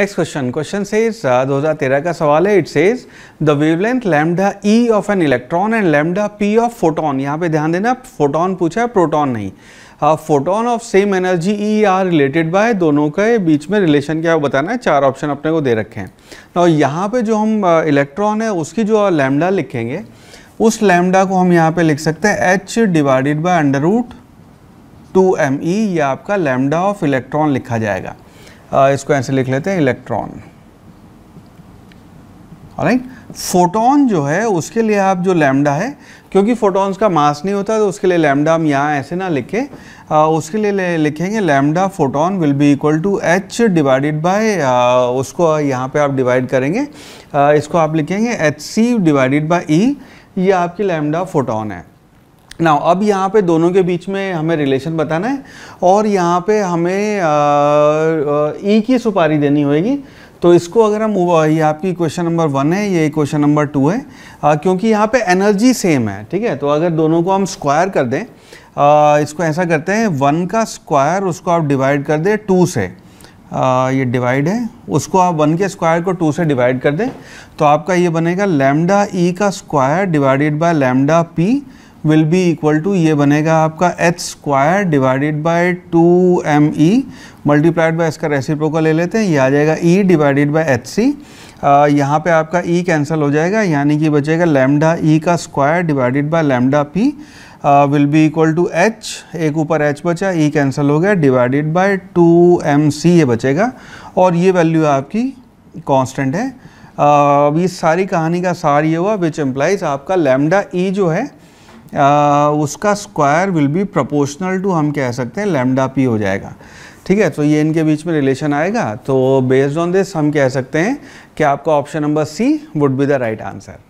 next question question says 2013 का सवाल है it says the wavelength lambda e of an electron and lambda p of photon यहाँ पे ध्यान देना फोटोन पूछा है प्रोटोन नहीं photon of same energy E are related by दोनों के बीच में रिलेशन क्या है बताना है चार ऑप्शन अपने को दे रखे हैं तो यहाँ पे जो हम इलेक्ट्रॉन uh, है उसकी जो लैमडा uh, लिखेंगे उस लैमडा को हम यहाँ पे लिख सकते हैं h divided by under root two m e या आपका लैमडा ऑफ इलेक्ट्रॉन लिखा जाएगा इसको ऐसे लिख लेते हैं इलेक्ट्रॉन राइट फोटोन जो है उसके लिए आप जो लैमडा है क्योंकि फोटॉन्स का मास नहीं होता तो उसके लिए लैमडा हम यहाँ ऐसे ना लिखे आ, उसके लिए लिखेंगे lambda photon will be equal to h divided by उसको यहाँ पे आप डिवाइड करेंगे आ, इसको आप लिखेंगे h c divided by E ये आपकी लैमडा फोटोन है ना अब यहाँ पे दोनों के बीच में हमें रिलेशन बताना है और यहाँ पे हमें ई की सुपारी देनी होगी तो इसको अगर हम ये आपकी क्वेश्चन नंबर वन है ये क्वेश्चन नंबर टू है आ, क्योंकि यहाँ पे एनर्जी सेम है ठीक है तो अगर दोनों को हम स्क्वायर कर दें आ, इसको ऐसा करते हैं वन का स्क्वायर उसको आप डिवाइड कर दें टू से आ, ये डिवाइड है उसको आप वन के स्क्वायर को टू से डिवाइड कर दें तो आपका ये बनेगा लेमडा ई e का square divided by lambda p will be equal to ये बनेगा आपका h square divided by two m e multiplied by इसका रेसिप्रो का ले लेते हैं ये आ जाएगा E divided by h c यहाँ पे आपका ई e कैंसिल हो जाएगा यानी कि बचेगा लैमडा ई e का square divided by lambda p will be equal to h एक ऊपर एच बचा ई e कैंसिल हो गया divided by two m c ये बचेगा और ये वैल्यू आपकी कॉन्स्टेंट है अब uh, ये सारी कहानी का सार ये हुआ विच एम्प्लाइज आपका लैमडा ई e जो है उसका square will be proportional to हम कह सकते हैं लेमडा पी हो जाएगा ठीक है तो ये इनके बीच में रिलेशन आएगा तो बेस्ड ऑन दिस हम कह सकते हैं कि आपका option number c would be the right answer